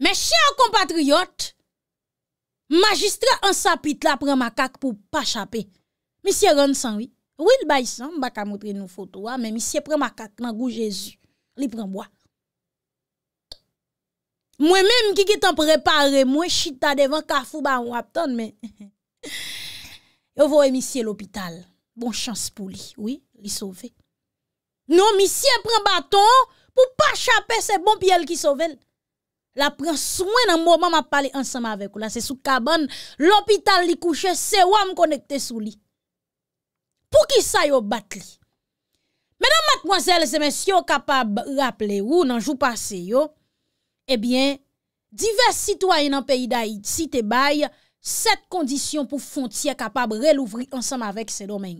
Mè chè an kompatriyot, magistre an sapit la pre makak pou pa chapè. Mè chè ron san wè, wè l bay san, baka moutre nou foto wè, mè mè chè pre makak nan gou jèzu, li pre mwa. Mwè mèm ki ki tan pre pare, mwè chita devan kafou ba wap ton, mè. Yo vò wè mè chè l'opital, bon chans pou li, wè, li sove. Non, mè chè pre baton, pou pa chapè se bon pi el ki sove. la pren souen nan mouman ma pale ansanm avek ou. La se sou kaban, l'opital li kouche, se wam konekte sou li. Pou ki sa yo bat li? Menan matmwazel, se men syo kapab raple ou nan jou pase yo, ebyen, eh divers sitwoyen nan peyi da iti te bay, set kondisyon pou fontye kapab relouvri ansanm avek se domen.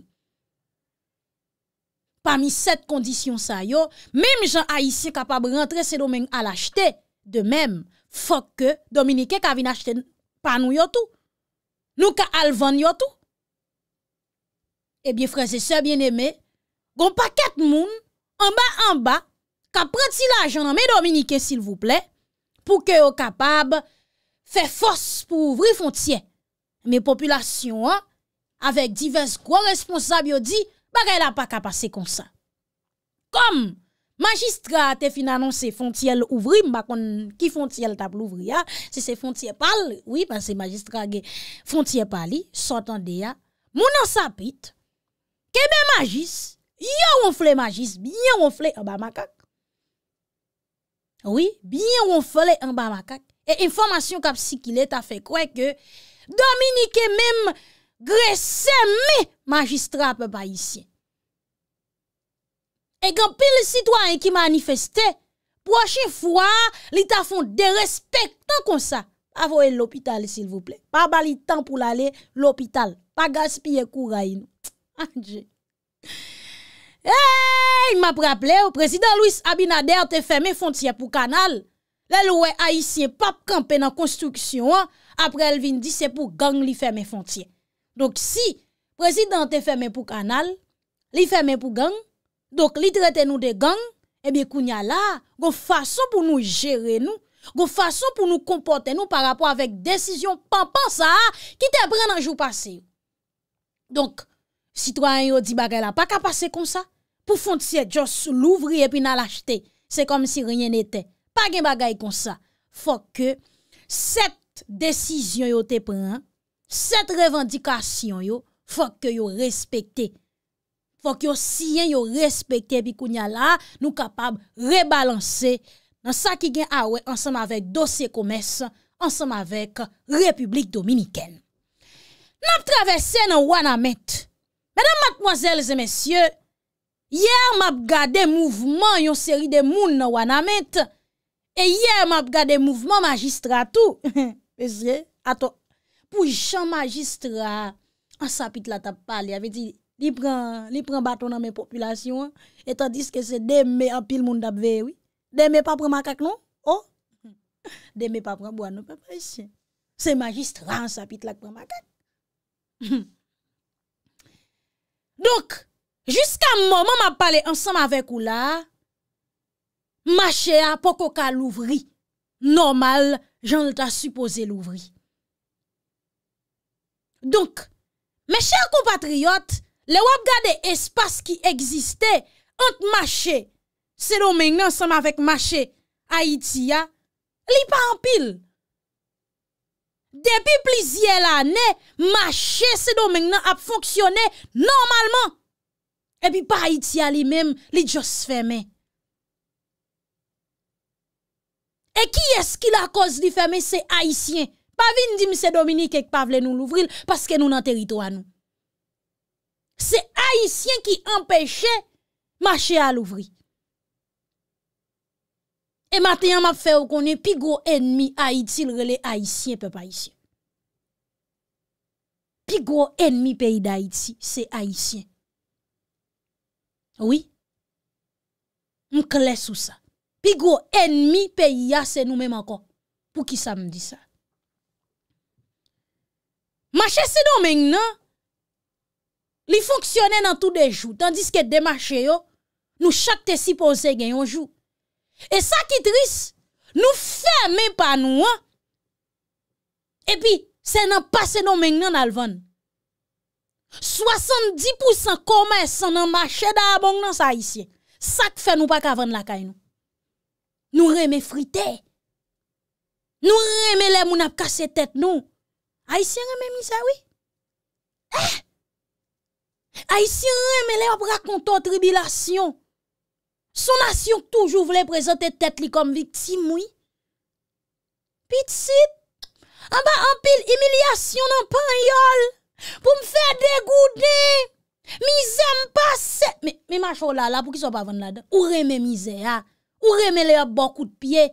Pamis set kondisyon sa yo, mem jan a iti kapab rentre se domen al achete. De menm, fok ke Dominike ka vin achten pa nou yotou, nou ka alvan yotou. Ebyen freze se bien eme, goun pa ket moun, anba anba, ka prati la jounan me Dominike sil vouple, pou ke ou kapab fe fos pou ouvri fontien. Me populasyon an, avek divers kwa responsab yo di, bagay la pa ka pase konsan. Kom! Majistra te finanon se fontiel ouvri, mba kon ki fontiel tabl ouvri ya, ah. se se fontiel pal, oui, pan se majistra ge fontiel pali, sotan de ya. Ah. Mounan sa pit, kebe majist, yon ronfle majist, byen ronfle en ba makak. Oui, byen ronfle en ba makak. E informasyon kap si ki leta fe kwe ke Dominike menm gresse me majistra pe bayisyen. E kan pil sitwany ki manifestè, proche fwa li ta fon de respèk tan kon sa, avoye l'opital s'il vous plè. Pa bali tan pou l'alè l'opital. Pa gaspye kou rayn. Anjè. Ah, Eyyy, m'ap rappelè, o prezident Louis Abinader te fèmè fontyè pou kanal. Lè louè a isye pap kampè nan konstruksyon an, apre el vin di se pou gang li fèmè fontyè. Dok si prezident te fèmè pou kanal, li fèmè pou gang, Donk, li treten nou de gang, ebi eh kounya la, goun fason pou nou jere nou, goun fason pou nou kompote nou par rapport avèk desisyon pan pan sa ha, ki te pren nan jou pase. Donk, sitwany yo di bagay la, pa ka pase kon sa? Pou fond siye, jòs louvri epi nan lachte, se kom si rinyen ete, pa gen bagay kon sa. Fok ke, set desisyon yo te pren, set revendikasyon yo, fok ke yo respekte. Fok yo siyen, yo respekte bi kounya la, nou kapab rebalanse nan sa ki gen awe ansam avek dosye koumes, ansam avek Republik Dominiken. Map travese nan wana met. Madame, mademoiselles et messieurs, yer map gade mouvment yon seri de moun nan wana met, e yer map gade mouvment magistratou. Ato, pou chan magistrat, an sapit la tapal, yave di... li pren baton nan men populasyon, etan diske se deme apil moun dab ve, deme papre makak nou, oh? deme papre boan nou, se magistran sapit lak pre makak. Donk, jiska moun, moun m'a pale ansanm avek ou la, ma chea pokoka louvri, normal, jan lta supose louvri. Donk, me chea kou patriyot, moun moun, Le wap gade espas ki egziste ante machè. Se domen nan seman vek machè Haïtia, li pa anpil. Depi plizye l'anè, machè se domen nan ap fonksyonè normalman. E pi pa Haïtia li men, li jos fèmen. E ki eski la koz di fèmen se Haïtien? Pa vin di mse Dominique ek pa vle nou louvril, paske nou nan terito anou. Se Haitien ki empèche Mache a louvri E matè yon ma fè ou konè Pi gwo enmi Haiti lrele Haitien Pe pa Haitien Pi gwo enmi peyi Da Haiti se Haitien Ouwi Mkles ou sa Pi gwo enmi Peyi yase nou mèm ankon Pou ki sa mdi sa Mache se domèng nan Li foksyone nan tou de jou, tandis ke demache yo, nou chak te si pose gen yon jou. E sa ki tris, nou fè men pa nou an. E pi, se nan pase nou men gen nan alvan. 70% koumen se nan mache da abon nan sa aisyen. Sak fè nou pa kavon lakay nou. Nou reme frite. Nou reme le moun ap kase tet nou. Aisyen reme misawi. Eh! Ay si reme le ap rakonto tribilasyon. Sonasyon toujou vle prezante tet li kom viktime mwi. Pit sit. An ba ampil emilyasyon nan pan yol. Pou m fe degoude. Mi zem pa se. Me macho lala pou ki so pa vende la den. Ou reme mize ya. Ah? Ou reme le ap bon kout piye.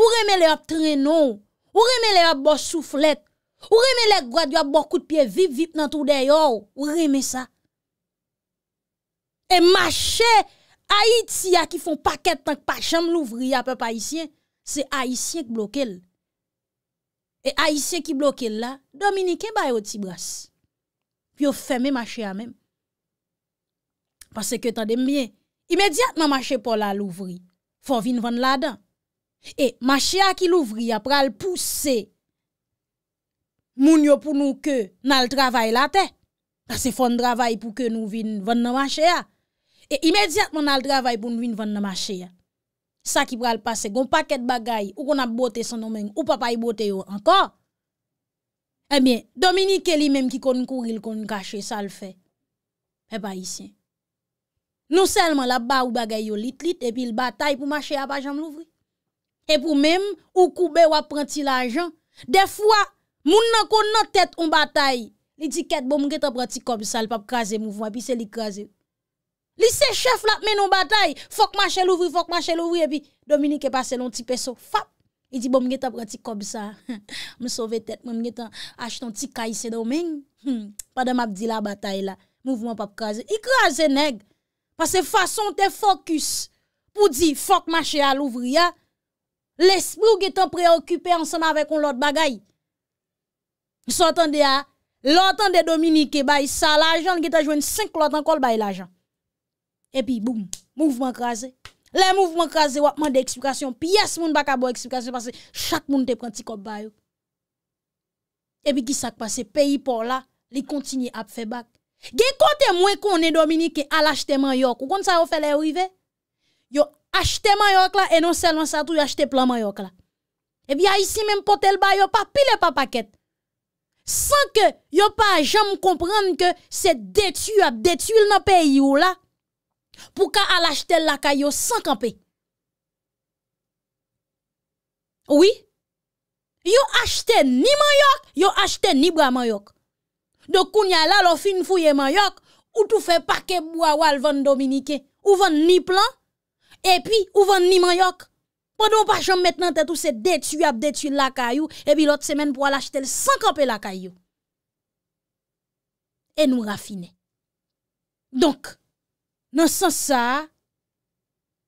Ou reme le ap trenon. Ou reme le ap bon souflet. Ou reme le ak gwa di ap bon kout piye. Vip vip nan tou de yor. Ou reme sa. E mache Haïtia ki fon paket tanke pa chanm louvri apèp Haïtien, se Haïtien ki blokèl. E Haïtien ki blokèl la, Dominique baye ou tibras. Pi ou fèmè mache a mèm. Pase ke tèm dèm byè. Imediat nan mache pou la louvri, fon vin vèn la dan. E mache a ki louvri apè al pousse, moun yo pou nou ke nan l travay la ten. Pase fon travay pou ke nou vin vèn nan mache a. E imediatman al dravay pou nou vin van nan mache ya. Sa ki pral pase. Gon paket bagay, ou kon ap bote son nomeng, ou papay bote yo, ankor. Ebyen, eh Dominique ke li menm ki kon kouril, kon kache, sa l fe. Eba isyen. Non selman la ba ou bagay yo lit-lit, e pi l batay pou mache ya ap ajam louvri. E pou menm, ou koube wap pranti l ajan. De fwa, moun nan kon nan tete on batay. L etiket bon mwen geta pranti kop, sa l pap kaze mouvman, pi se li kaze mouvman. Lise chef la menon batay, fok machè louvri, fok machè louvri, epi Dominique e passe loun ti peso, fap, e di bom nge ta prati kob sa, msove tet, bom nge ta achitoun ti kayise domen, hmm. padan mabdi la batay la, mouvouman pap kaze, i kaze neg, pase fason te fokus, pou di fok machè louvri ya, l'esprou gen tan preokupè ansan avèk on lot bagay, sou atan de ya, lot an de Dominique bay sa, l'ajan gen tan jwen 5 lot an kol bay l'ajan, Epi boum, mouvment kreze. Le mouvment kreze wapman de eksplikasyon. Pi yes moun baka bo eksplikasyon. Pase chak moun te pranti kop bayo. Epi gisa kwa se peyi por la, li kontinye ap fe bak. Gen konte mwen konen Dominique al achete man yok. O kon sa yo fe le rive? Yo achete man yok la, enon selman sa tou yo achete plan man yok la. Epi a isi menm potel bayo pa pile pa paket. San ke yo pa jam komprende ke se detu ap detu il nan peyi yo la. Pou ka alachete lakay yo sankanpe Oui Yo achete ni manyok Yo achete ni bra manyok Do kounya la lo fin fouye manyok Ou tou fe pake bou awal van dominike Ou van ni plan E pi ou van ni manyok Pou do pa jom metnan te tou se detu Ab detu lakay yo E pi lot semen pou alachete lakay yo E nou rafine Donk Nan san sa,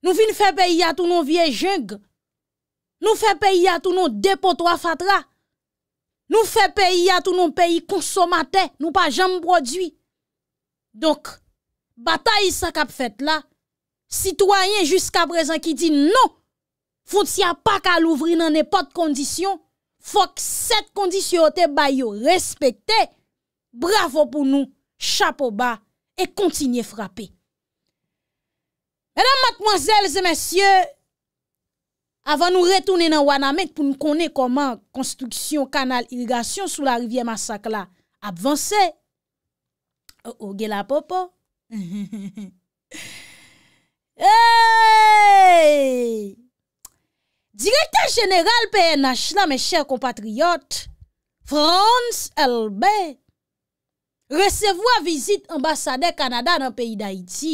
nou vi nou fe peyi a tou nou vie jeng, nou fe peyi a tou nou depotwa fatra, nou fe peyi a tou nou peyi konsomate, nou pa jem prodwi. Donk, batay sa kap fet la, sitwanyen jiska prezan ki di nou, fout si a pa ka louvri nan epot kondisyon, fok set kondisyote ba yo respete, bravo pou nou, chapo ba, e kontinye frape. Edan matmwazelze mwen sye, avan nou retounen nan Wanamek pou nou konen koman konstruksyon kanal irigasyon sou la rivye masak la, avanse, ou oh, ou oh, gelapopo. Direkta jeneral PNH la, mwen chèr kompatriot, Frans Elbe, resevwa vizit ambasade Kanada nan peyi d'Aiti.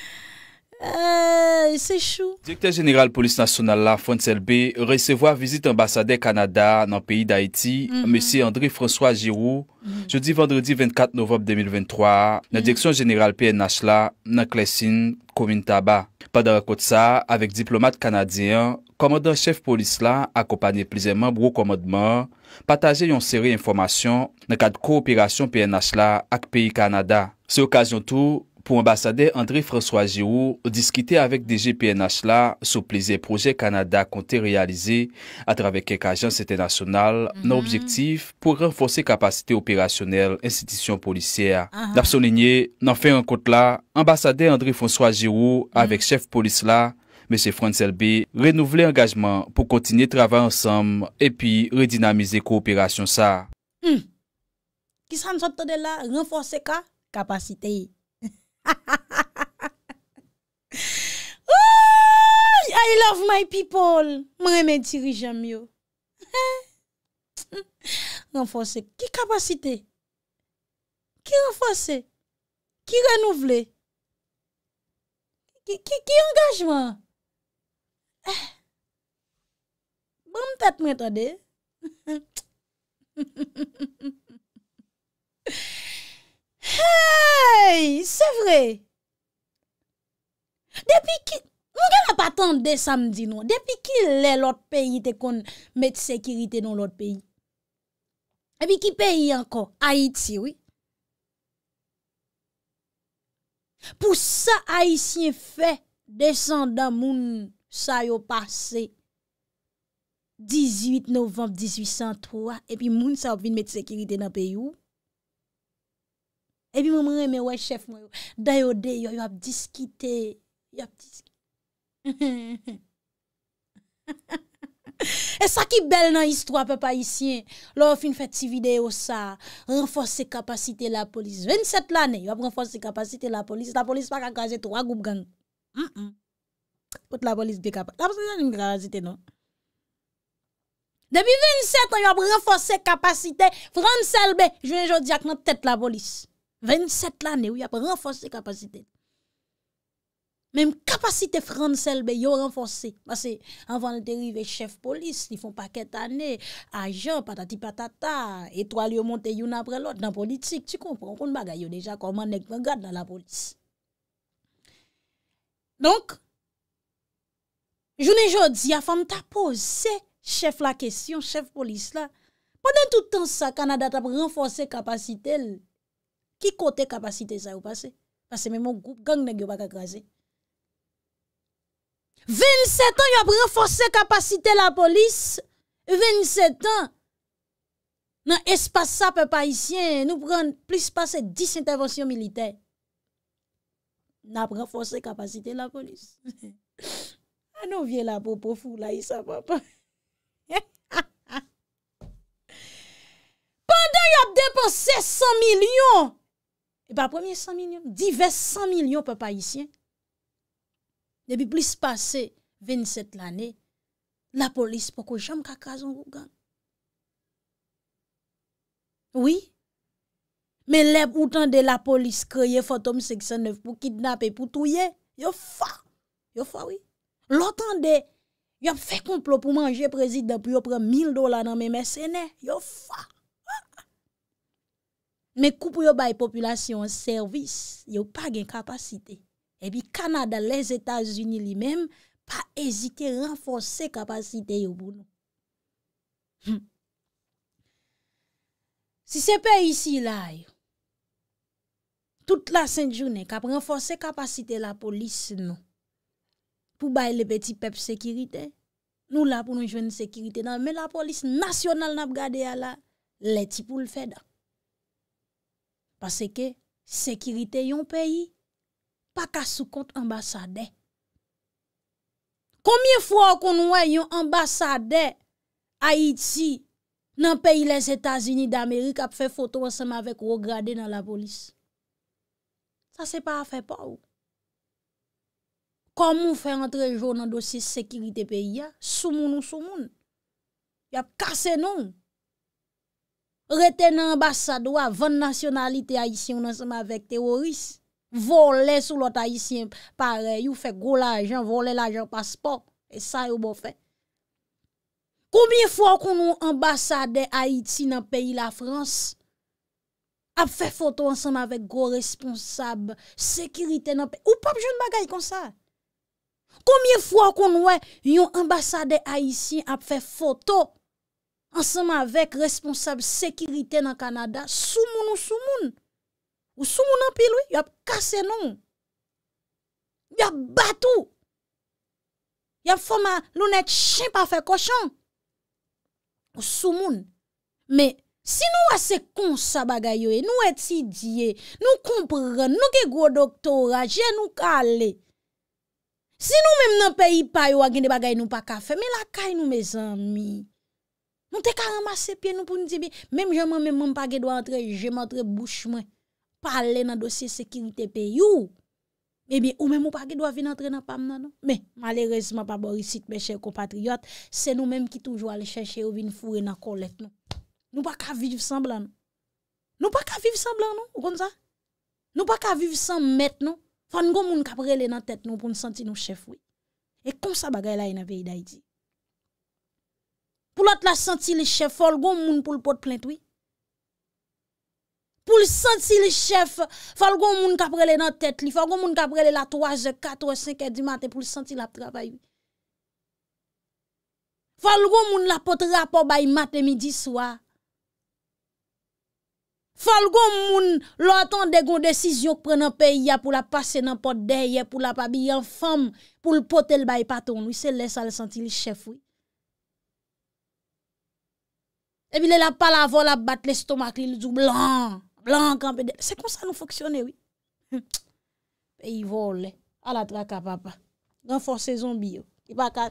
Eh, se chou. Direkter General Police National la, Fonsel B, resevo a vizit ambasade Kanada nan peyi d'Haïti, M. Mhm. André François Giroux, mhm. jodi vendredi 24 novembe 2023, nan direksyon general PNH la, nan klesin komin taba. Padar akot sa, avek diplomat Kanadyen, komodan chef polis la, akopany plizèman bro komodman, pataje yon seri informasyon, nan kad koopirasyon PNH la ak peyi Kanada. Se okasyon tou, pou ambasade André François Giroux diskite avèk DG PNH la sou pleze proje Kanada kontè realize a travèk kek ajan sète nasyonal mhm. nan objektif pou renforsè kapasite operasyonel insidisyon polisyè. Nafson Ligné nan fè an kote la, ambasade André François Giroux mhm. avèk chèf polis la, Mèche Fransel B, renouvelè engajman pou kontinye travè ansèm epi redinamize ko operasyon sa. Hmm, kis an sote de la renforsè ka kapasite yi? I love my people Mwen men diri jam yo Renfonse ki kapasite Ki renfonse Ki renouvle Ki engagement eh. Bon mwen tat mwen tade Hey, se vre. Depi ki, mwen gen apatande samdi nou. Depi ki lè lòt peyi te kon met sekirite nou lòt peyi. Epi ki peyi ankon, Haiti, wè. Pou sa Haitien fè, desan dan moun sa yo pase. 18 novem, 1803. Epi moun sa yo fin met sekirite nan peyi wè. Epi mwen mwen eme wey chef mwen yo, dayo de, yo yo ap diskite, yo ap diskite. E sa ki bel nan histro apè pa isyen, lò ou fin fè ti videyo sa, renforsè kapasite la polis. 27 l'anè, yo ap renforsè kapasite la polis, la polis pa ka gazete, wagoub gang. M, m, pot la polis be kapasite, la polis nan yon grazite nou. Depi 27 an, yo ap renforsè kapasite, fran selbe, jwè jwè di ak nan tèt la polis. 27 l'anè ou y ap renforse kapasite. Mem kapasite fran sel be yo renforse. Basè, anvan de rive chef polis, ni fon paket anè, ajan, patati patata, etwa li yo monte yon apre lot, nan politik, ti konpran, kon bagay yo deja koman nek vengad nan la polis. Donk, jounen jodzi, ya fam ta pose, se chef la kesyon, chef polis la, ponen toutan sa, kanada tap renforse kapasite l, Ki kote kapasite sa ou pase? Pase men moun gang ne gyo baka krasi. 27 an yon prefose kapasite la polis. 27 an. Nan espasa pe paisyen. Nou prene plus pase 10 intervensyon milite. Nan prefose kapasite la polis. An nou vye la bo po fou la yi sa pa pa. Pande yon ap depose 100 milyon. E pa premier 100 milyon, divers 100 milyon pa pa yisyen. Ne bi plis pase 27 l'anè, la polis poko jam kakazan wou gan. Oui, men lep outan de la polis kreye fotom 69 pou kidnap e pou touye, yo fa. Yo fa, oui. Lotan de, yo fe komplo pou manje prezid api yo pre 1000 dola nan men mè sène, yo fa. Men kou pou yo bay populasyon servis, yo pa gen kapasite. E pi Kanada, les Etats-Unis li men, pa ezite renfonse kapasite yo bou nou. Si se pe isi la, tout la sènt jounè, kap renfonse kapasite la polis nou. Pou bay le peti pep sekirite, nou la pou nou jwen sekirite nan, men la polis nasyonal nap gade ya la, leti pou l'fèdak. Pase ke, sekirite yon peyi, pa ka sou kont ambasade. Komiye fwa kon wè yon ambasade Haiti nan peyi les Etats-Unis d'Amerik ap fè foto ansem avèk rograde nan la polis. Sa se pa a fè pa ou. Kom ou fè rentre joun nan dosis sekirite peyi ya, sou moun ou sou moun. Ya kase nou ou. retene ambasado a 20 nasyonalite Haitien nan seman vek teoris, vole sou lot Haitien pare, yu fek go la ajan, vole la ajan paspor, e sa yo bo fe. Koumye fwa kon nou ambasade Haitien nan peyi la Frans, ap fe foto ansenman vek go responsab, sekirite nan peyi, ou pop joun bagay kon sa? Koumye fwa kon nou e, yon ambasade Haitien ap fe foto, ansanman vek responsable sekirite nan Kanada, sou moun ou sou moun? Ou sou moun an pi lwi? Yap kase nou. Yap batou. Yap foma lounet chimp a fe koshan. Ou sou moun. Me, si nou ase konsa bagay yo e, nou etidye, nou kompren, nou ke gwo doktorat, jen nou kale. Si nou menm nan pe ipay yo, wagen de bagay nou pa kafe, me la kay nou me zanmi. Nou te ka ramase piye nou pou nite bi. Mem jema mem mem pa ge do a entre, jema entre bouche mwen. Parle nan dosye sekirite pe you. Me bi ou mem ou pa ge do a vin entre nan pam nan nou. Me, malerese ma pa borisit me chèr compatriot. Se nou mem ki toujwa le chè chè ou vin fure nan kolet nou. Nou pa ka viv san blan nou. Nou pa ka viv san blan nou, ou kon sa? Nou pa ka viv san met nou. Fon gom moun ka prele nan tèt nou pou n senti nou chèf wè. E kon sa bagay la yon apè iday di. Poul ot la senti li chef, fòl goun moun pou l'pote plente, oui. Poul senti li chef, fòl goun moun kaprele nan tèt li, fòl goun moun kaprele la 3, 4, 5 di matè, poul senti la travay. Fòl goun moun la pote rapo bay matè midi swa. Fòl goun moun lò atan de goun desisyon pren nan pey ya pou la pase nan pot dey ya pou la pabiyan fam pou l'pote l'bay paton, oui, se lè sa la senti li chef, oui. E mi lè la pa la vol a bat l'estomak lè, lè djou blan, blan kambèdè. Se kon sa nou foksyone wè? Pe yi volè, ala tra ka papa. Renforsè zombi yo. Ti pa ka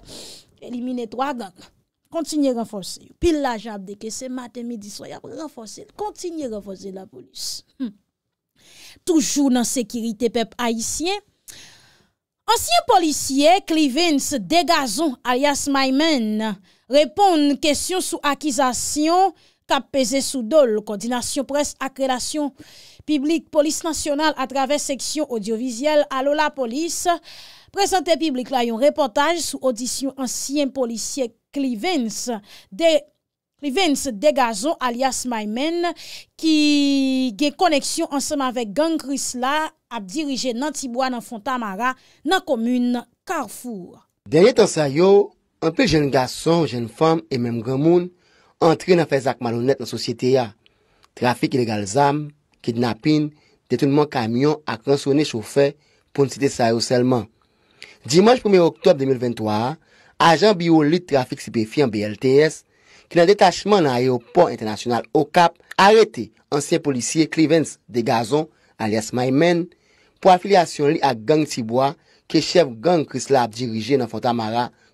elimine twa gang. Kontinye renforsè yo. Pil la jab deke, se matè midi soya, renforsè yo. Kontinye renforsè la polis. Hmm. Toujou nan sekirite pep haisyen. Ansyen polisye, Clevins Degazon, alias My Man, nan. Repon nan kesyon sou akizasyon kap peze sou dol. Koordinasyon pres akrelasyon publik polis nasyonal atraves seksyon audiovizyel alola polis. Presente publik la yon reportaj sou audisyon ansyen polisye Clivence Degazon alias My Men ki gen koneksyon ansenman vek gang kris la ap dirije nan Tibwa nan Fontamara nan komune Carrefour. Denye tan sa yo Anpil jen gason, jen fom, e menm gen moun, antre nan fez ak malonet nan sosyete ya. Trafik ilegal zam, kidnapin, detounman kamyon ak ransone choufe pou nsite sa yo selman. Dimanj 1er oktob 2023, ajan biolit trafik sipefyan BLTS ki nan detachman nan ayopon internasyonal Okap arete ansyen polisye Clevens de Gazon alias My Men pou afilyasyon li ak gang Tibwa ke chev gang Chris Lab dirije nan Fontamara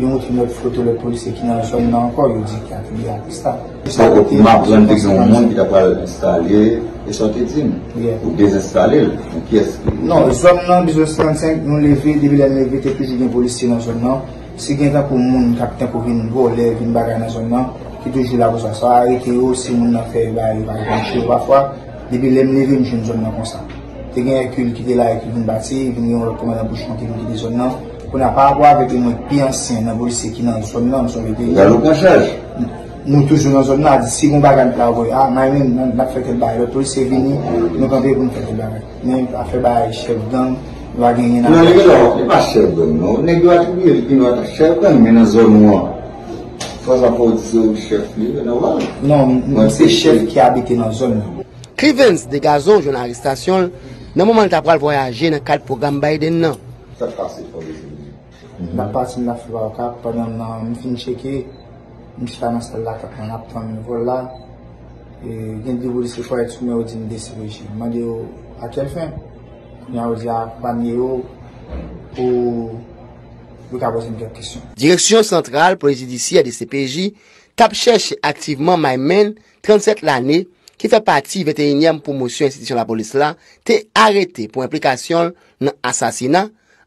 yon mwote mwote floto lè polise ki nan zon nan ankor, yon di kate bi ati sta. Mwa ap zon dek zon mwen mwen ki da kwa installe esote di mwen? Ou dezestale lè? Ou kye eski? Non, zon nan 1935, yon levè, debi lè levè, tepi ji gen polise ti nan zon nan. Si gen zan pou moun kakten pou vin nou go, lè vin baga nan zon nan, ki touji la wosan sa a, eke yo si moun nan fè yon baga yon baga yon che, wafwa, debi lèm levè, joun zon nan konsa. Te gen ekul ki de la ekul vin bati, vin yon lè poma nan bouj kante yon di zon pou nan pa apwa vek yon mwen pi ansen nan bolise ki nan, sou nan, sou vede. Gan nou kan chèj? Nou toujou nan zon nan, si goun bagan plavoy, a, may mwen nan bak fèkèl bay, lò touj se vini, nou kan vèk mwen fèkèl bay. Men, a fèk bay, chèv dan, lò a genye nan. Nan, ne gèlò, ne pa chèv dan nou, ne gèlò a choubir ki nou a ta chèv dan, men nan zon nou an. Sò a sa pot se ou chèv li, nan wane? Nan, mwen se chèv ki abite nan zon nou. Krivens de gazon jounan rest Nda pati mna fulwa wak ap, pa di an nan mn fin cheki, mn chika nan stel la kak an ap tan mn vol la, e gen di bolise kwa etou mnen ou din desi reji. Mman di ou akel fen, mnen ou di ak banye ou, ou wika wazin dek kisyon. Direksyon sentral, polisi disi ADCPJ, tap chèche aktiveman Maymen, 37 l'anè, ki fè pati 21èm pou monsyon institisyon la bolise la, te arete pou implikasyon nan asasinat,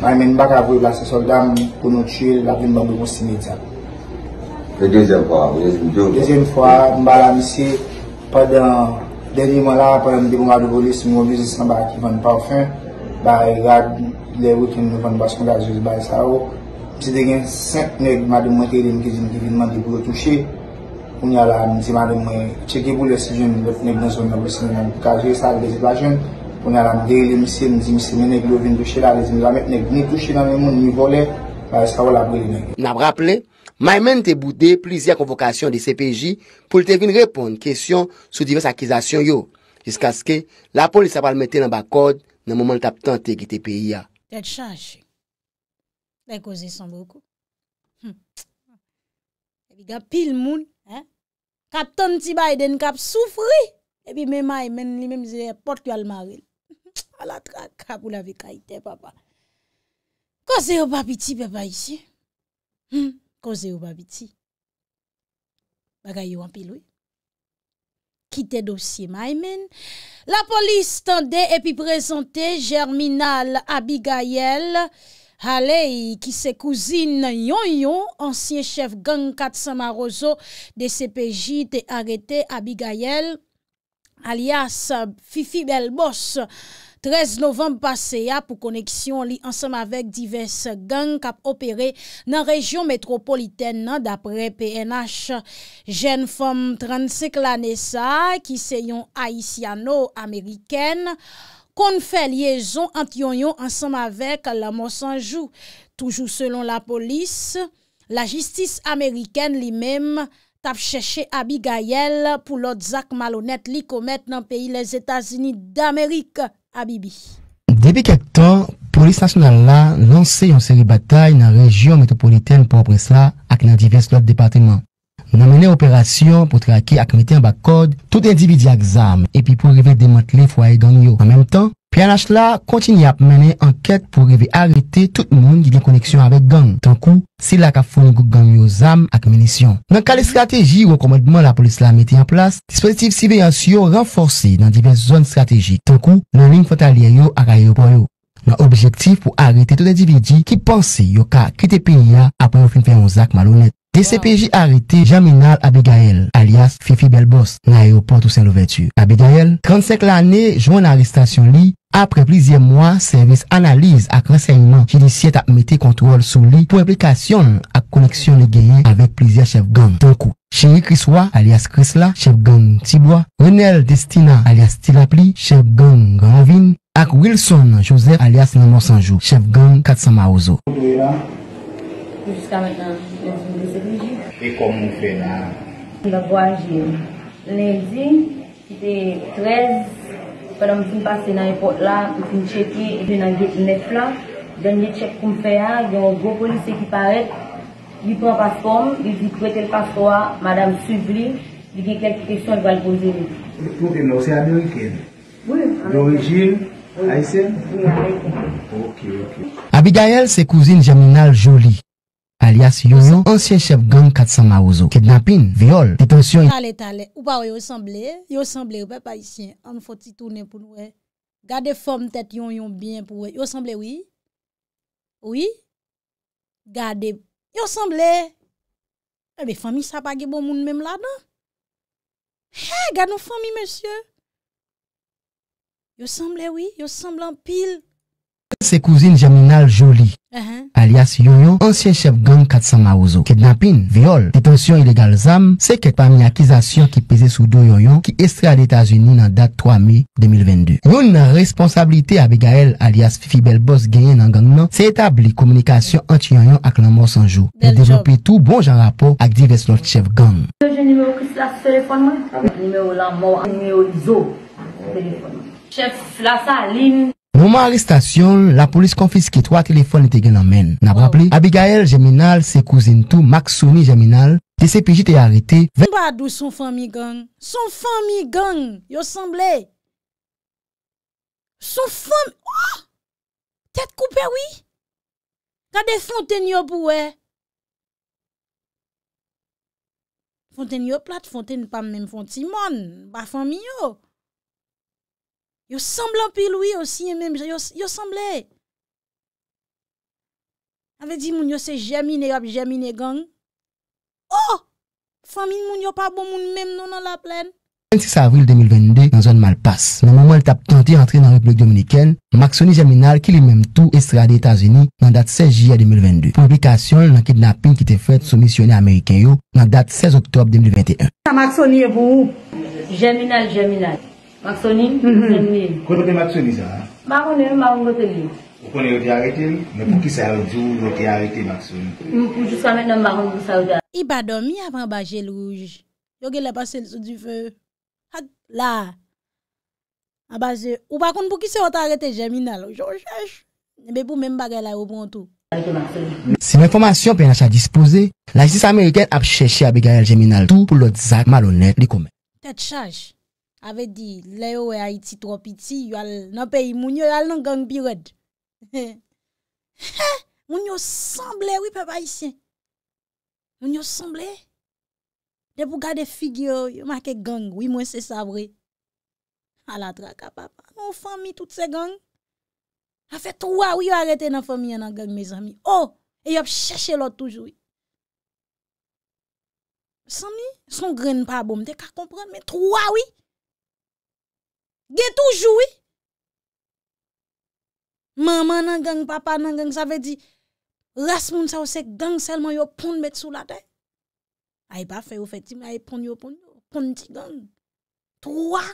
May men bak avoy vlase soldan kono tchil la din babi mwen sinidza. E dezen fwa, mwen jesmidyo. Dezen fwa, mwen balansi, padan deni mwen la, padan di mwen gade volis mwen vizis nan baki mwen paofen, bay e rad le wikin mwen basman la jesm bay e sa ou, mwen se degen sent nek mwen te din ki zin kivin mwen di kou touche, mwen ya lan, mwen seman de mwen cheke pou lesijen, nek nan son mwen vlesim, mwen kaje sal de zivajen, pou nan an dey li misi, mizi mizi meneg lo vin douchi la, mizi mizamek neg ni douchi nan men moun nivole, pa eskawal apre li meneg. N ap rapple, may men te bude plizia konvokasyon di CPJ pou li te vin repon kesyon sou divers akizasyon yo, jiska ske la polis apal mette nan bakod nan mouman l tap tante gite piya. Yed chanche, lèk ozi son boku. Yed gapil moun, kap tante ti bay den kap soufri, epi men may men li men mize pot kwa l maril. A la traka pou la vika ite, papa. Koze yo babiti, beba, isi? Hmm? Koze yo babiti? Bagay yo anpilou? Kite dosye maymen. La polis tande epi prezante germinal Abigayel. Halei ki se kouzine yon yon. Ansyen chef gang 4 Samaroso de CPJ te arete Abigayel. alias Fifi Belbos, 13 novembre passe ya pou koneksyon li ansam avek divers gang kap opere nan rejyon metropoliten nan dapre PNH Genfom 35 Lanesa ki se yon Haitiano-Ameriken kon fe liyezon antyon yon ansam avek la Monsanjou. Toujou selon la polis, la jistis Ameriken li menm tap cheche Abigayel pou lot zak malonet li komet nan peyi les Etats-Unis d'Amerik, Abibi. Depi ketan, polis nasyonal la lansè yon seri batay nan rejyon metropoliten pou apres la ak nan divers lot departement. Nan menè operasyon pou trake ak meten bak kod, tout individi ak zame, epi pou revè demant le fwaye ganyo. An menm tan, Pyanash la kontini ap menen anket pou revi arete tout moun di di koneksyon avek gang. Tankou, sila ka foun goun gang yo zam ak menisyon. Nan kale strategi wakomodman la polis la meti anplas, dispositiv si veyansyo renforsi nan diverse zon strategi. Tankou, nan ling fota liye yo akay yo pwoyo. Nan objektif pou arete toute di veji ki pansi yo ka kite penya apwe yo fin feyon zak malounet. DCPJ arrêté Jaminal Abigail, alias Fifi Belbos, l'aéroport aéroport saint louverture Abigail, 35 l'année, joint arrestation après plusieurs plusieurs service service analyse ak renseignement judiciaire à sur contrôle sou li pour implication ak connexion li avec avec plusieurs chefs gang. coup, Cheri Chriswa alias Chrisla chef gang Tibois, Renel Destina alias Tilapli, chef gang Granvin, ak Wilson Joseph alias Sanjou, chef gang Katsama Ozo jusqu'à maintenant, Et comment vous faites là On lundi, c'était 13. Pendant que je passé dans là, je suis checké Dernier check qu'on fait il a un gros policier qui paraît. Il prend passeport, il dit le passeport, madame il a quelques questions, il va le poser. Pour c'est Oui. Ok, ok. Abigail, c'est cousine Jaminal Jolie. alias Yosan, ansyen chep gang 400 maouzo, kidnapin, viol, detensyon... Tale tale, ou pa ou yosemble, yosemble ou pe pa isyen, an foti toune pou noue, eh. gade fom tèt yon yon byen pou we, eh. yosemble oui? Ou i? Gade, yosemble! Eh, Ebe fomi sa pa gebo moun mem la do? He, gade nou fomi monsye! Yosemble oui? Yosemble an pil! ses cousines Jaminal Jolie, uh-huh. alias Yoyo, ancien chef gang 400 Maouzo. Kidnapping, viol, détention illégale ZAM, c'est que parmi accusations qui pesaient sous deux Yoyo qui extrait à l'États-Unis dans date 3 mai 2022. Une responsabilité avec Gaël, alias Fifi Boss gagné dans gang c'est établi communication entre Yoyo et la mort sans jour. Et développer tout bon genre rapport avec divers autres chefs gang. numéro téléphone, numéro la mort, numéro téléphone. Chef la saline. Mouman arrestasyon, la polis konfiske 3 telefon nite gen anmen. Nabraple, Abigail Jeminal, se kouzine tou, Max Soumi Jeminal, te se pijite yarete... Son fami gang, son fami gang, yo sanble! Son fami... Tete koupe wii! Kade fonten yo pou we! Fonten yo plat, fonten pa men fonti mon, ba fami yo! Yo semblè pè lou yon si yon mèm, yo semblè. Ave di moun yo se jèmine yop, jèmine gang. Oh, famine bon, moun yo pa bon moun mèm nou nan la plèn. 26 avril 2022, nan zon malpas. Nan mèm wèl tap tenti rentre nan Republik Dominikèn, Maksoni Jeminal ki li mèm tou estrade Etasini nan dat 16 jè 2022. Publikasyon lankèd na pin ki te fèt sou missionè Amerikèn yo nan dat 16 oktob 2021. Maksoni yon mèm ou? Jeminal, Jeminal. Maksoni, mwen mhm. men. Kote Maksoni zara? Mwakone, mwen mwakone Maksoni. O konye ote arete, mwen pou ki se arete ou, ote arete Maksoni. Mwen pou jousa men mwakone Maksoni. I pa domi avan baje louj. Yoge le pase l sou di fe. Had la. A baze, ou bakone pou ki se ote arete jeminal. Ou joushaj. Mwen pou men bagay la ou pwantou. Mwakone Maksoni. Se mwen fomasyon pe yon acha dispouze, la jis ameriket ap cheshi abe gayel jeminal tou pou lout zak malonet di kome. Tet chasj. Ave di, le yo we a iti tro piti, yo al nan peyi, moun yo al nan gang birod. Moun yo sanble, wè pe pa isyen. Moun yo sanble. De pou gade figyo, yo make gang, wè mwen se sabre. A la traka, papa. Moun fami, tout se gang. A fe troua, wè yo arete nan fami, nan gang, mè zami. Oh, e yop chèche lò toujou. Sanmi, son gren pa bom, de ka kompran, mè troua, wè. Ge toujou e. Maman nan gang, papa nan gang, sa ve di, las moun sa ou sek gang selman yo poun met sou la te. A e pa fe ou fe ti, a e poun yo poun yo, poun ti gang. Troa.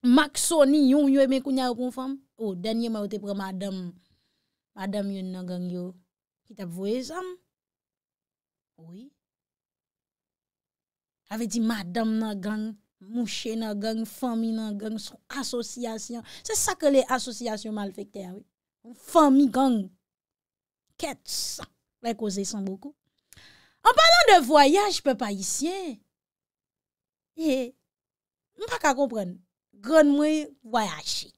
Maksoni yon yon men kounya ou konfam. O, denye ma ou te pre madam. Madam yon nan gang yo. Ki ta vwe zam. Oui. Sa ve di madam nan gang. Mouche nan gang, fami nan gang, sou asosyasyon. Se sa ke le asosyasyon mal fèk te avi. Ah fami gang. Kèt sa. Lè ko zè san boku. An palan de voyaj, pe e, pa isye. Ye. Mpa ka kompren. Gwenn mwe voyaj.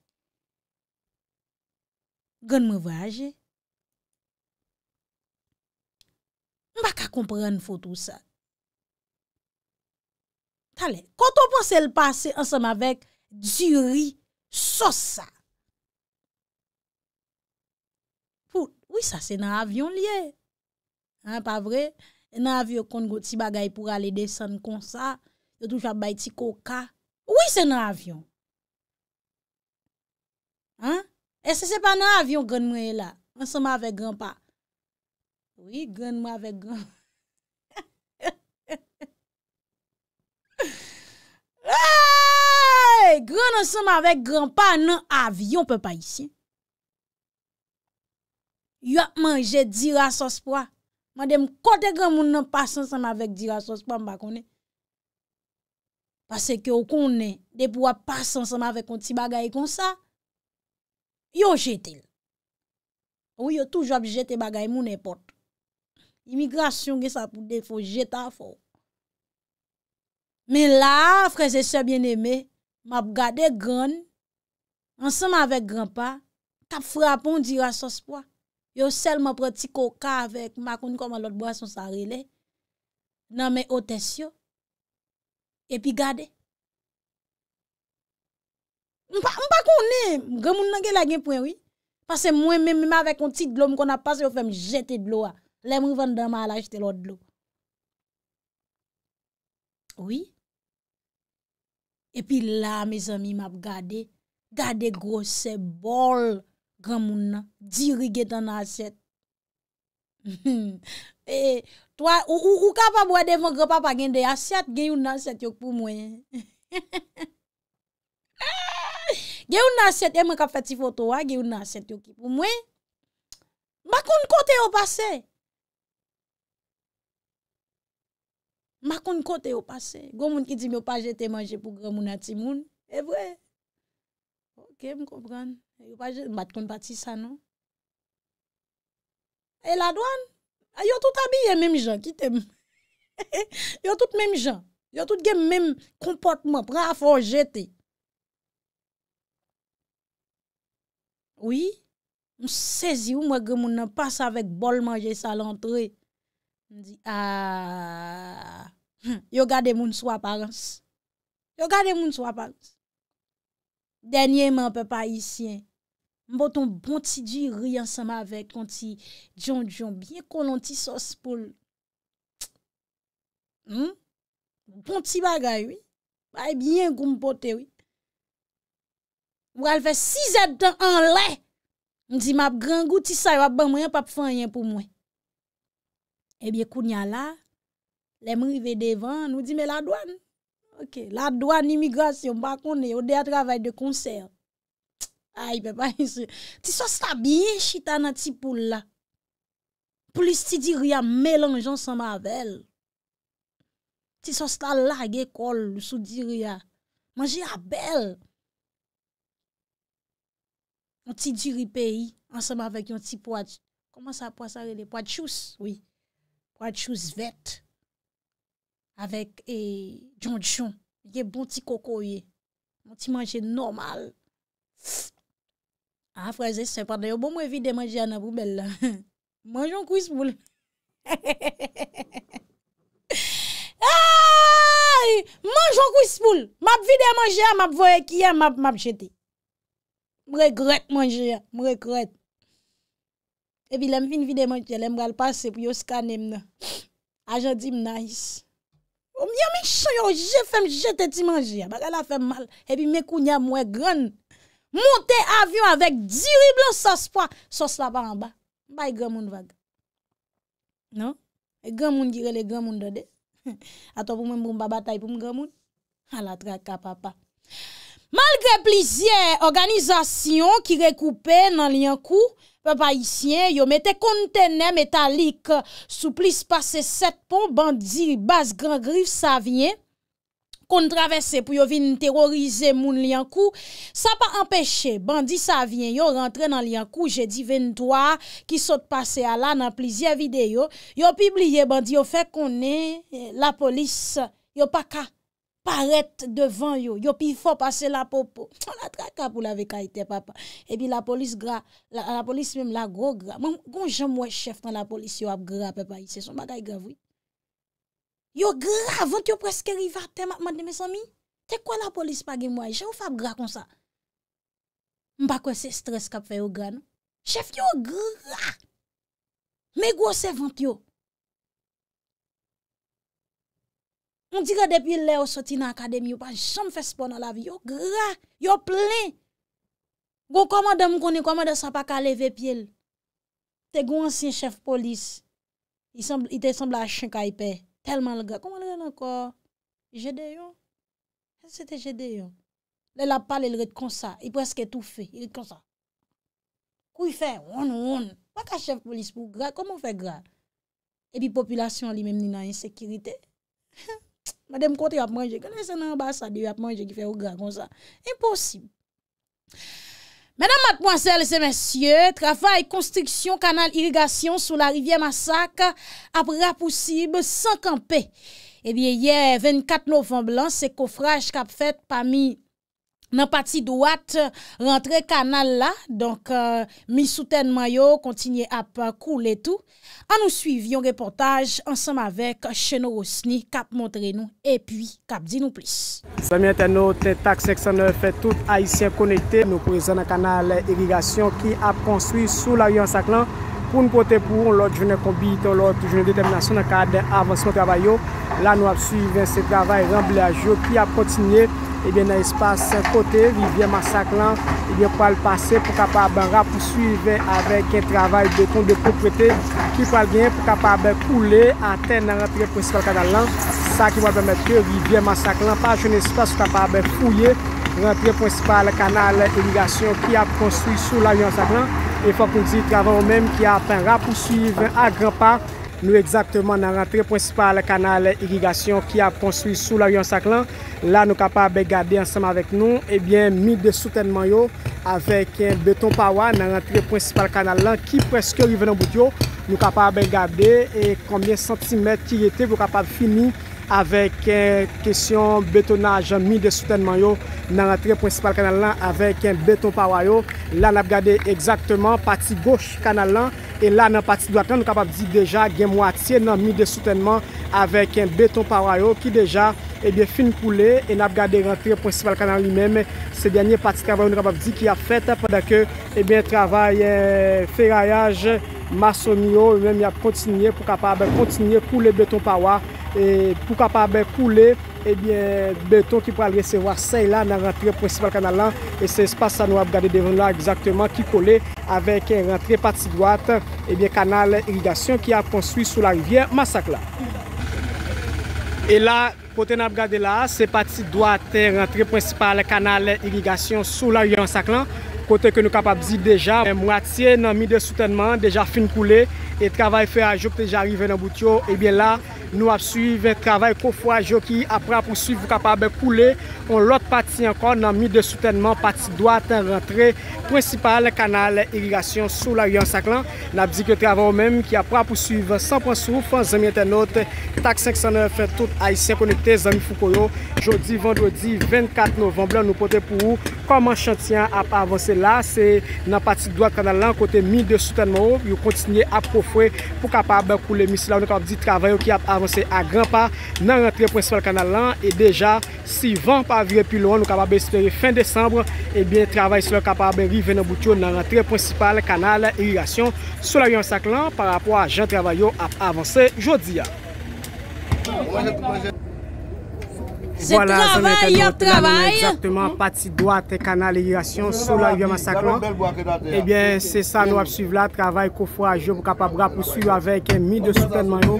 Gwenn mwe voyaj. Mpa ka kompren fò tou sa. Koto pwese l pase, an seman vek djiri sosa. Ou, ou sa, se nan avyon liye. An, pa vre? Nan avyon kon go ti bagay pou ale desen kon sa, yo toujwa bay ti koka. Ou, ou se nan avyon? An, e se se pa nan avyon gwen mwen la, an seman vek gwen pa. Ou, ou, gwen mwen vek gwen pa. Gran nan seman vek gran pa nan avyon pe pa isye Yo ap manje dira sospo a Ma dem kote gran moun nan pasan seman vek dira sospo a mba kone Pase ke ou kone de pou a pasan seman vek konti bagay kon sa Yo jete Ou yo toujop jete bagay moun e pot Immigrasyon ge sa pou defo jeta a fo Men la, freze se bien eme, map gade gran, ansan ma vek granpa, tap frapon diwa sospoa, yo sel ma pre ti koka avek, makon ni koman lot boason sa rele, nan men ote syo, epi gade. Mpa konen, gremoun nage la genpwen wii, pase mwen men mima vek onti dlo, mkona pase yo fèm jete dlo a, lè mwen vendan ma ala jete lot dlo. Epi la, me zami map gade, gade gose bol gwa moun nan, diri gen nan aset. E, ou ka pa bwede mwen gwa pa pa gen de aset, gen yon aset yon pou mwen. Gen yon aset, e mwen ka feti foto wak, gen yon aset yon pou mwen. Bakoun kote yo pase. Ma kon kote yo pase, gomoun ki di mi yo pa jete manje pou gremoun ati moun, e vwe. Ok, m kon pran, yo pa jete manje pou gremoun ati moun, e la dwan, yo tout abye menm jan, kitem. Yo tout menm jan, yo tout gen menm kompotman, pran afor jete. Ouye, m sezi ou mwa gremoun nan pase avek bol manje sa lantreye. Ah, hmm, yo gade moun sou aparense. Yo gade moun sou aparense. Denye mwen pe pa isyen. Mboton bonti di riyan seman vek konti djon djon. Biye konon ti sos pou. Bonti bagay wye. Baye biyen goun pote wye. Wye alve si zed dan an le. Mdi map gran gouti sa yo ap ban mwen pa pou fanyen pou mwen. Ebyè eh kounya la, le mri ve devan, ou di me la doan. La doan imigrasyon, bako ne, ou de a travay de konser. Ay, pe pa yon se. Ti sos la biye chita nan ti pou la. Plis ti dir ya melanjonsan mavel. Ti sos la lage kol sou dir ya. Manje a bel. Mwen ti diri peyi, ansanman vek yon ti poat. Koman sa poat sare de poat chous? Oui. Pat chouse vet. Avek e jondjon. Ye bon ti koko ye. Mon ti manje normal. A fraze sepande yo. Bon mwen vide manje an apou bel la. Manjoun kou ispoul. Manjoun kou ispoul. Mab vide manje an, mab voye ki an, mab jete. Mwen rekret manje an, mwen rekret. Epi lem fin vide manche, lem bral pase pou yo skanem nan. Ajan di mna is. Omya mi chanyo, jè fèm jè tè ti manjè. Bak ala fèm mal. Epi mè kounya mwè gran. Monte avyon avèk diriblo sos pwa. Sos la pa anba. Bay e gran moun vag. Non? E gran moun gire le gran moun do de. Ato pou mwen mbou mbaba tay pou m gran moun. A la tra ka papa. Malgre plizye, organizasyon ki rekoupe nan liyan kou, Pe pa isyen, yo mette kontene metalik sou plis pase set pon, bandi bas gran grif sa vyen, kontravesse pou yo vin terorize moun liankou. Sa pa empeshe, bandi sa vyen, yo rentre nan liankou, je di ven toa, ki sote pase ala nan plisye videyo. Yo pibliye, bandi yo fe konen eh, la polis, yo pa ka. paret devan yo, yo pi fo pase la popo. On la traka pou la veka ite, papa. Ebi la polis gra, la polis mèm la gro gra. Mwen kon jan mwen chef tan la polis yo ap gra, papa. Se son bagay gra vwi. Yo gra, vwant yo preske riva, tem ap mande me somi. Te kwa la polis pa gen mwen, je ou fap gra kon sa? Mwen pa kwen se stres kap fe yo gra, nou. Chef yo gra. Mwen kwen se vwant yo. Moun dire depi lè ou soti nan akademi ou pa jom fespo nan la vi. Yo gra, yo plen. Gou koma de moun koni, koma de sa pa ka leve pi el. Te goun ansyen chef polis. I te sembla a chen ka ipe. Telman l gra. Koman l ren ankor? Je de yon? Se te je de yon? Lè la pal el ret kon sa. El preske tou fe. El ret kon sa. Kou y fe? Woun, woun. Wou ka chef polis pou gra. Koman fe gra? E pi populasyon li menm ni nan yon sekirite. Ma dem konti ap manje, gwenè sè nan bas sa bi, ap manje ki fè ou gran kon sa. Imposib. Mèdam matmwansèl, sè mèsyè, travay konstriksyon kanal irrigasyon sou la rivye Massaka ap rapousib, sankanpe. Ebyè, eh yè 24 novemb lan, se kofraj kap fèt pa mi... nan pati do at rentre kanal la, donk euh, misuten mayo kontinye ap euh, koule tou, an nou suivyon reportaj ansam avek cheno Rosni, kap montre nou, epi kap di nou plis. Somen ten nou te tak seksyon nou fe tout a isye konete, nou prezen nan kanal erigasyon ki ap konstruy sou la yon saklan, pou nou pote pou lout jone kombite, lout jone determinasyon nan ka aden avansman travay yo, la nou ap suivyon se travay remble a jyo ki ap kontinye, Ebyen eh nan espase sen kote, rivye masak lan, ebyen eh pou al pase pou kapaban rapousuive avek e travay beton de proprete ki pal gen pou kapaban koule aten nan rampire prinsipal kanal lan. Sa ki wapen mette, rivye masak lan pa, jen espase pou kapaban fouye rampire prinsipal kanal emigasyon ki ap konstuye sou l'alyon sak lan. E fa konzit travay ou menm ki apen rapousuive a gran pa. Nou ekzaktman nan rentre prinsipal kanal irigasyon ki ap konspil sou laryon sak lan. La nou kapar be gade ansanm avek nou. Ebyen mi de eh soutenman yo avek beton pawan nan rentre prinsipal kanal lan ki preske rivenan bout yo. Nou kapar be gade e kambien santimet ki yete vou kapar fini. avèk kesyon euh, betonaj an mi de soutènman yo nan antre prinsipal kanal lan avèk an beton paway yo. La nap gade eksaktman pati goch kanal lan, e la nan pati do akran nou kapap di deja gen mwati nan mi de soutènman avèk an beton paway yo, ki deja ebyen eh fin poule, e nap gade antre prinsipal kanal li mèm, se dènyen pati travay nou kapap di ki a fèt, apèdèkè ebyen travay ferayaj, mason yo, mèm yap kontinye pou kapap abè kontinye pou le beton paway, E pou kapab koule, eh beton ki pral resevwa sey la nan rentre prinsipal kanal lan, e se espase sa nou ap gade devon la ki kole avèk rentre pati doat kanal irrigasyon ki ap konswi sou la rivye masak lan. E la, kote nan ap gade la, se pati doat rentre prinsipal kanal irrigasyon sou la rivye masak lan, kote ke nou kapab zi deja, mwati nan mi de soutenman, deja fin koule, e travay fe ajop te jari ven an boutio, e eh bien la, nou ap suive travay kofwaj yo ki ap pra pou suive kapa be koule on lot pati ankon nan mi de soutenman pati doat an rentre prinsipal kanal erigasyon sou laryan saklan, nan ap dike travay ou men ki ap pra pou suive sanponsou fan zami etenot tak 509 fè tout aisyen konekte zami fukoyo jodi vendredi 24 novemb la nou pote pou ou koman chantyan ap avanse la, se nan pati doat kanal lan kote mi de soutenman yo kontinye ap profwe pou kapa be koule misi la, nou ap di travay ou ki ap avanse Eh a gran pa nan rentre prinsipal kanal lan E deja si van pa vire pilon Nou kapabe espere fin december Ebyen travay sou kapabe rive nan eh boutio Nan rentre prinsipal kanal eryasyon Sou la riyan saklan Par apwa jan travay yo ap avanse jodi Se travay yo travay Ebyen se sa nou ap suive la Travay ko fwa jo pou kapabra Pousu yo avek mi de soupe man yo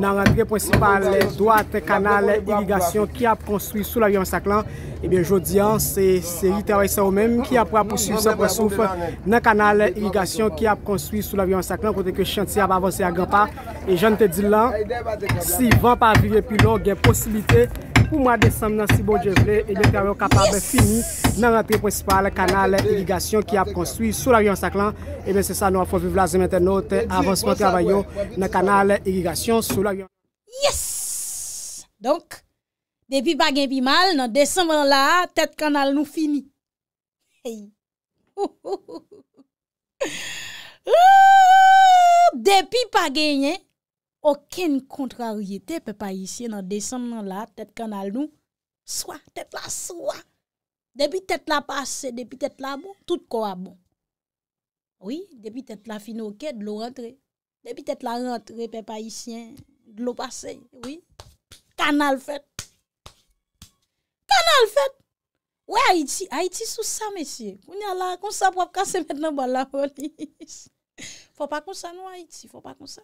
nan randre prinsipal do a te kanal irrigasyon ki ap konstwi sou la viyon saklan ebyen jodi an se se yi trawese ou menm ki ap prap konstwi sa prasouf nan kanal irrigasyon ki ap konstwi sou la viyon saklan kote ke chantye ap avansi agan pa e jan te di lan si van pa avive pi lon gen posibite Pou mwa Desem nan Sibou Djevle, yon kanal kapabe fini nan rentre prinsipal kanal irrigasyon ki ap konstwi sou la riyon saklan. Ebe se sa nou a foun vivla zemente note avansman trabanyo nan kanal irrigasyon sou la riyon saklan. Yes! Donk, depi bagen pi mal, nan Desem an la, tet kanal nou fini. Depi bagen, depi bagen, Aken kontraryete pe pa isye nan desem nan la, tet kanal nou, swa, tet la swa. Depi tet la pase, depi tet la bon, tout kwa bon. Oui, depi tet bon, la finoke, de lo rentre. Depi tet la rentre, pe pa isye, de lo pase, oui. Kanal fet. Kanal fet. Ouye Haiti, Haiti sou sa mesye. Ounye la, konsa prop kase men nan bala boni. Fwa pa konsa nou Haiti, fwa pa konsa.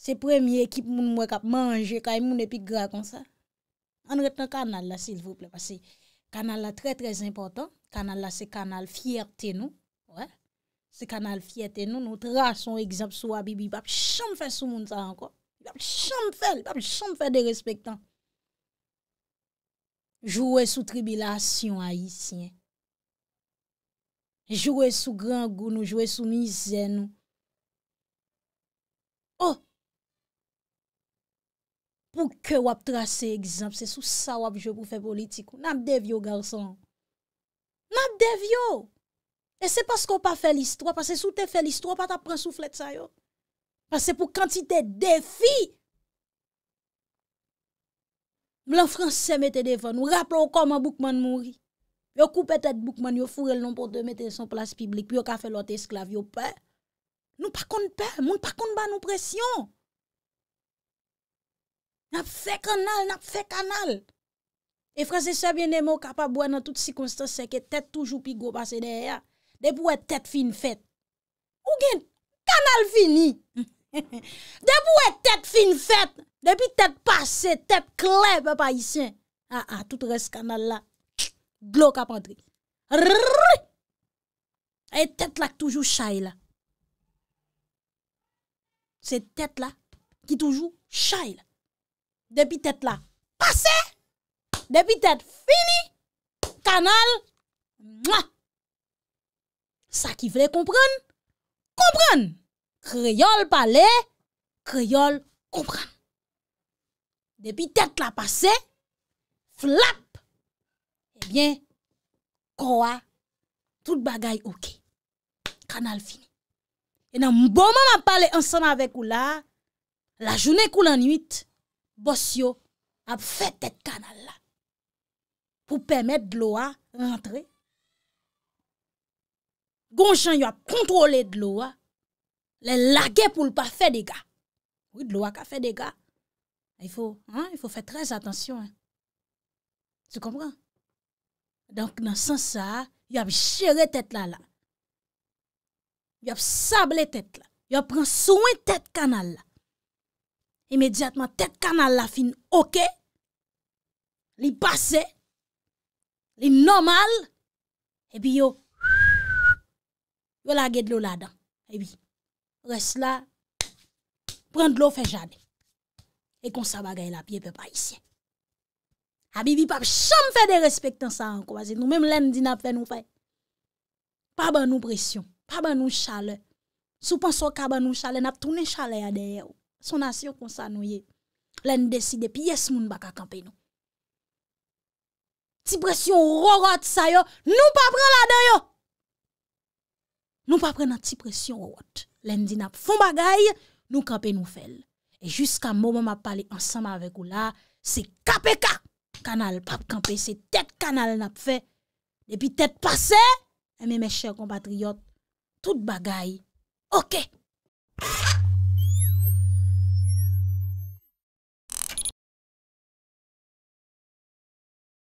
Se premye ekip moun mwen kap manje, kay moun epi gra kon sa. An ret nan kanal la, sil vople, parce kanal la tre tre importan, kanal la se kanal fierte nou, se kanal fierte nou, nou tra son egzap sou abibi, pap chanm fe sou moun sa anko, pap chanm fe, pap chanm fe de respektan. Jouwe sou tribilasyon a yisye, jouwe sou grangoun nou, jouwe sou mizè nou, Pou ke wap trase egzamp, se sou sa wap jo pou fe politikou. Nam devyo, galsan. Nam devyo. E se pas kon pa fe l'istro, pa se sou te fe l'istro, pa ta pran souflet sa yo. Pa se pou kantite defi. Mwen franse mette defon, nou rapple wakon man boukman moun ri. Yo koupe tet boukman, yo fure l'nompon de mette son plas piblik, pi yo ka fe lot esklav, yo pe. Nou pakon pe, moun pakon ba nou presyon. Nap fè kanal, nap fè kanal. E franse sebyen de mou kapabouan nan tout si konstan seke tet toujou pi go basen de eya. De pou e tet fin fet. Ou gen kanal fini. De pou e tet fin fet. De pi tet basen, tet klep pa pa isen. Ha ha, tout res kanal la. Glou kapandri. E tet lak toujou chay la. Se tet la ki toujou chay la. Depi tet eh la pase, depi tet fini, kanal, mwa. Sa ki vle kompran, kompran. Kriol pale, kriol kompran. Depi tet la pase, flap, ebyen, kwa, tout bagay ouke. Kanal fini. E nan mboma ma pale ansan avek ou la, la jounen koul an 8, Bos yo ap fè tèt kanal la pou pèmè dlo a rentre. Gonjan yo ap kontrole dlo a, le lage pou l pa fè dega. Ou dlo a ka fè dega, yfo fè trèz atensyon. Se kompran? Donk nan san sa, yo ap chere tèt la la. Yo ap sable tèt la. Yo ap pren souen tèt kanal la. imedjatman tek kanal la fin, oke, li pase, li normal, epi yo, yo la ged lo la dan, epi, res la, pren lo fe jade, e konsa bagay la pi, epi pa isye. Habibi pap, chanm fe de respekten sa anko, mwen lèm di nap fe nou fe, pa ban nou presyon, pa ban nou chale, sou panso ka ban nou chale, nap toune chale ya deye ou, Sonasyon konsa nou ye Len deside pi yes moun baka kampe nou Ti presyon rorot sa yo Nou pa pren la den yo Nou pa prenen ti presyon rorot Len di nap fon bagay Nou kampe nou fel E jiska momon map pale ansama avek ou la Se kape ka Kanal pap kampe se tet kanal nap fe E pi tet pase E mene chèr kompatriyot Tout bagay Ok